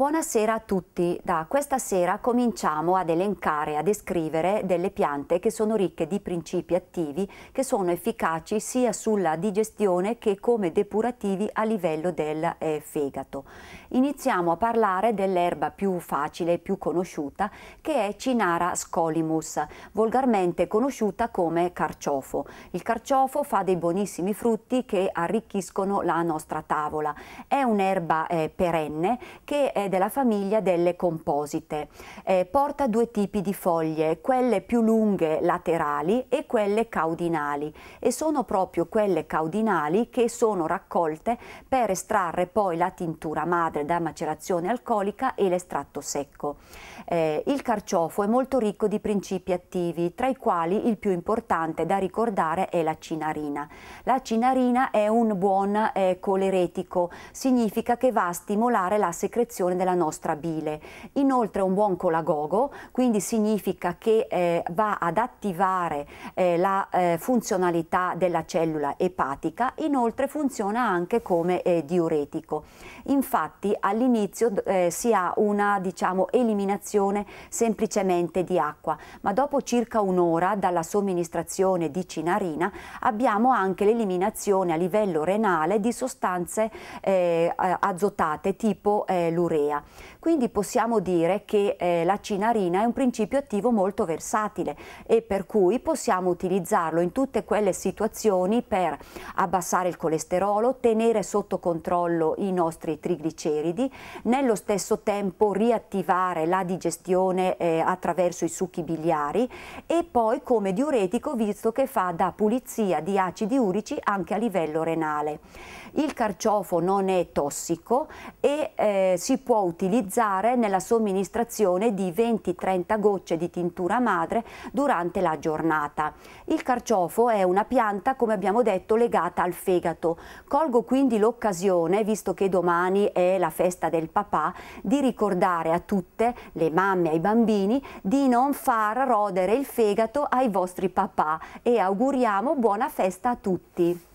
Buonasera a tutti. Da questa sera cominciamo ad elencare, a descrivere delle piante che sono ricche di principi attivi che sono efficaci sia sulla digestione che come depurativi a livello del eh, fegato. Iniziamo a parlare dell'erba più facile e più conosciuta che è Cinara scolimus, volgarmente conosciuta come carciofo. Il carciofo fa dei buonissimi frutti che arricchiscono la nostra tavola. È un'erba eh, perenne che è della famiglia delle composite. Eh, porta due tipi di foglie, quelle più lunghe laterali e quelle caudinali e sono proprio quelle caudinali che sono raccolte per estrarre poi la tintura madre da macerazione alcolica e l'estratto secco. Eh, il carciofo è molto ricco di principi attivi, tra i quali il più importante da ricordare è la cinarina. La cinarina è un buon eh, coleretico, significa che va a stimolare la secrezione della nostra bile. Inoltre è un buon colagogo, quindi significa che eh, va ad attivare eh, la eh, funzionalità della cellula epatica, inoltre funziona anche come eh, diuretico. Infatti all'inizio si ha una diciamo, eliminazione somministrazione semplicemente di acqua, ma dopo circa un'ora dalla somministrazione di cinarina abbiamo anche l'eliminazione a livello renale di sostanze eh, azotate tipo eh, l'urea. Quindi possiamo dire che eh, la cinarina è un principio attivo molto versatile e per cui possiamo utilizzarlo in tutte quelle situazioni per abbassare il colesterolo, tenere sotto controllo i nostri trigliceridi, nello stesso tempo riattivare la digestione digestione eh, attraverso i succhi biliari e poi come diuretico visto che fa da pulizia di acidi urici anche a livello renale. Il carciofo non è tossico e eh, si può utilizzare nella somministrazione di 20-30 gocce di tintura madre durante la giornata. Il carciofo è una pianta, come abbiamo detto, legata al fegato. Colgo quindi l'occasione, visto che domani è la festa del papà, di ricordare a tutte le alle mamme, ai bambini, di non far rodere il fegato ai vostri papà e auguriamo buona festa a tutti.